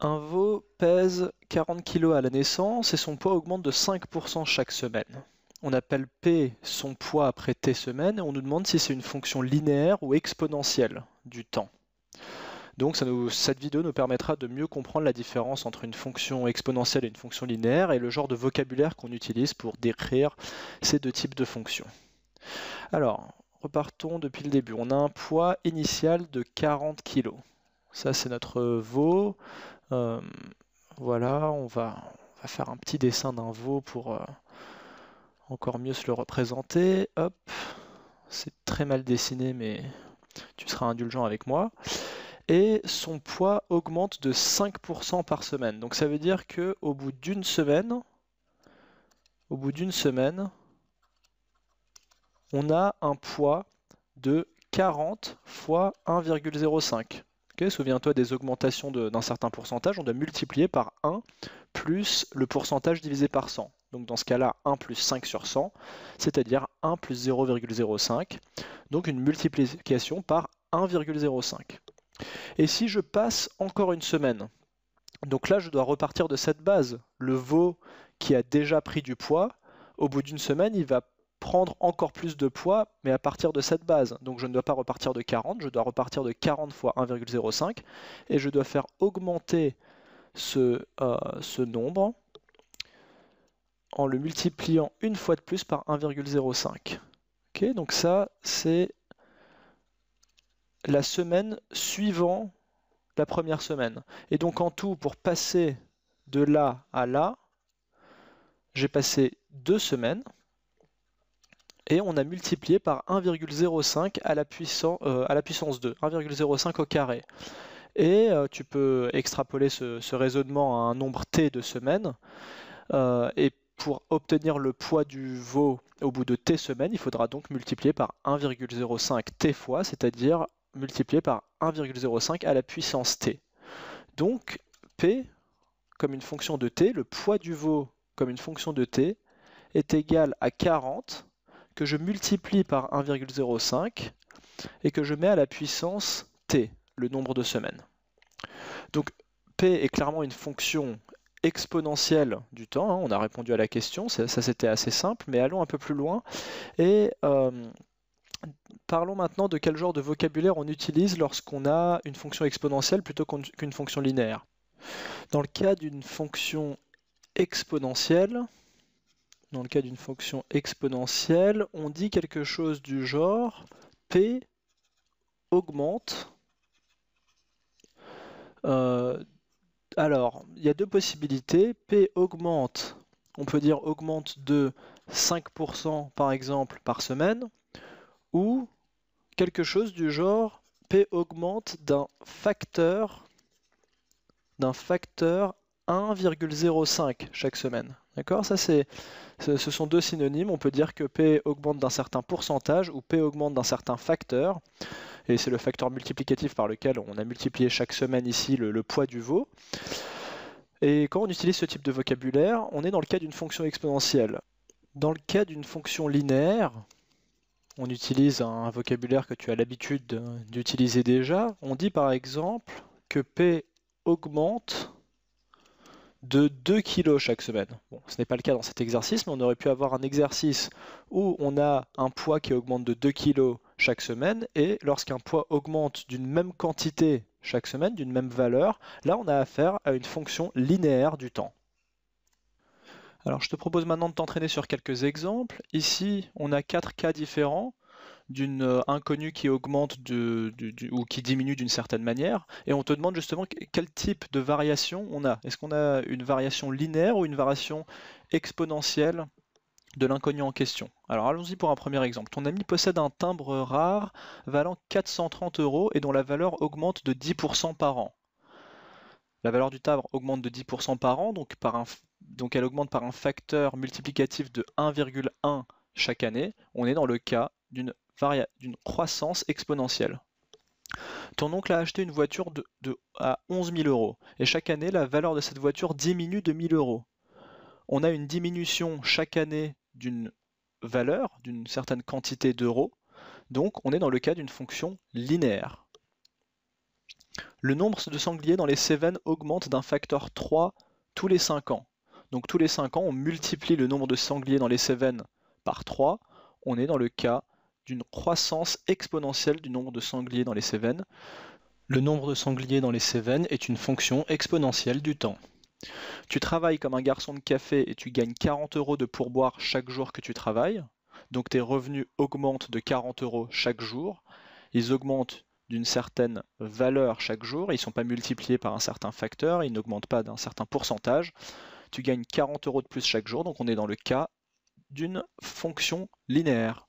Un veau pèse 40 kg à la naissance et son poids augmente de 5% chaque semaine. On appelle P son poids après T semaines et on nous demande si c'est une fonction linéaire ou exponentielle du temps. Donc cette vidéo nous permettra de mieux comprendre la différence entre une fonction exponentielle et une fonction linéaire et le genre de vocabulaire qu'on utilise pour décrire ces deux types de fonctions. Alors, repartons depuis le début. On a un poids initial de 40 kg. Ça, c'est notre veau. Euh, voilà, on va, faire un petit dessin d'un veau pour euh, encore mieux se le représenter. Hop, c'est très mal dessiné, mais tu seras indulgent avec moi. Et son poids augmente de 5% par semaine. Donc ça veut dire que au bout d'une semaine, au bout d'une semaine, on a un poids de 40 fois 1,05. Souviens-toi des augmentations d'un certain pourcentage, on doit multiplier par 1 plus le pourcentage divisé par 100. Donc dans ce cas-là, 1 plus 5 sur 100, c'est-à-dire 1 plus 0,05, donc une multiplication par 1,05. Et si je passe encore une semaine, donc là je dois repartir de cette base. Le veau qui a déjà pris du poids, au bout d'une semaine, il va prendre encore plus de poids, mais à partir de cette base. Donc je ne dois pas repartir de 40, je dois repartir de 40 fois 1,05, et je dois faire augmenter euh, ce, nombre en le multipliant une fois de plus par 1,05. donc ça, c'est la semaine suivant la première semaine. Et donc en tout, pour passer de là à là, j'ai passé deux semaines et on a multiplié par 1,05 euh, à, la puissance, 2, 1,05 au carré. Et euh, tu peux extrapoler ce, raisonnement à un nombre t de semaines. Euh, et pour obtenir le poids du veau au bout de t semaines, il faudra donc multiplier par 1,05 t fois, c'est-à-dire multiplier par 1,05 à la puissance t. Donc p comme une fonction de t, le poids du veau comme une fonction de t est égal à 40 que je multiplie par 1,05 et que je mets à la puissance t, le nombre de semaines. Donc p est clairement une fonction exponentielle du temps, hein, on a répondu à la question, ça, c'était assez simple, mais allons un peu plus loin et euh, parlons maintenant de quel genre de vocabulaire on utilise lorsqu'on a une fonction exponentielle plutôt qu'une fonction linéaire. Dans le cas d'une fonction exponentielle, dans le cas d'une fonction exponentielle, on dit quelque chose du genre P augmente. Euh, alors, il y a deux possibilités. P augmente, on peut dire augmente de 5% par exemple par semaine, ou quelque chose du genre P augmente d'un facteur d'un facteur 1,05 chaque semaine. D'accord Ça, c'est, ce sont deux synonymes. On peut dire que P augmente d'un certain pourcentage ou P augmente d'un certain facteur. Et c'est le facteur multiplicatif par lequel on a multiplié chaque semaine ici le, le poids du veau. Et quand on utilise ce type de vocabulaire, on est dans le cas d'une fonction exponentielle. Dans le cas d'une fonction linéaire, on utilise un vocabulaire que tu as l'habitude d'utiliser déjà. On dit par exemple que P augmente de 2 kg chaque semaine. ce n'est pas le cas dans cet exercice, mais on aurait pu avoir un exercice où on a un poids qui augmente de 2 kg chaque semaine, et lorsqu'un poids augmente d'une même quantité chaque semaine, d'une même valeur, là on a affaire à une fonction linéaire du temps. Alors je te propose maintenant de t'entraîner sur quelques exemples. Ici, on a 4 cas différents d'une euh, inconnue qui augmente de, ou qui diminue d'une certaine manière, et on te demande justement quel type de variation on a. Est-ce qu'on a une variation linéaire ou une variation exponentielle de l'inconnu en question. Alors allons-y pour un premier exemple. Ton ami possède un timbre rare valant 430 euros et dont la valeur augmente de 10% par an. La valeur du timbre augmente de 10% par an, donc, par un, donc elle augmente par un facteur multiplicatif de 1,1 chaque année. On est dans le cas d'une d'une croissance exponentielle. Ton oncle a acheté une voiture de, à 11 000 euros et chaque année la valeur de cette voiture diminue de 1000 euros. On a une diminution chaque année d'une valeur, d'une certaine quantité d'euros, donc on est dans le cas d'une fonction linéaire. Le nombre de sangliers dans les Cévennes augmente d'un facteur 3 tous les 5 ans. Donc tous les 5 ans, on multiplie le nombre de sangliers dans les Cévennes par 3, on est dans le cas d'une croissance exponentielle du nombre de sangliers dans les Cévennes. Le nombre de sangliers dans les Cévennes est une fonction exponentielle du temps. Tu travailles comme un garçon de café et tu gagnes 40 euros de pourboire chaque jour que tu travailles, donc tes revenus augmentent de 40 euros chaque jour, ils augmentent d'une certaine valeur chaque jour, ils ne sont pas multipliés par un certain facteur, ils n'augmentent pas d'un certain pourcentage. Tu gagnes 40 euros de plus chaque jour, donc on est dans le cas d'une fonction linéaire.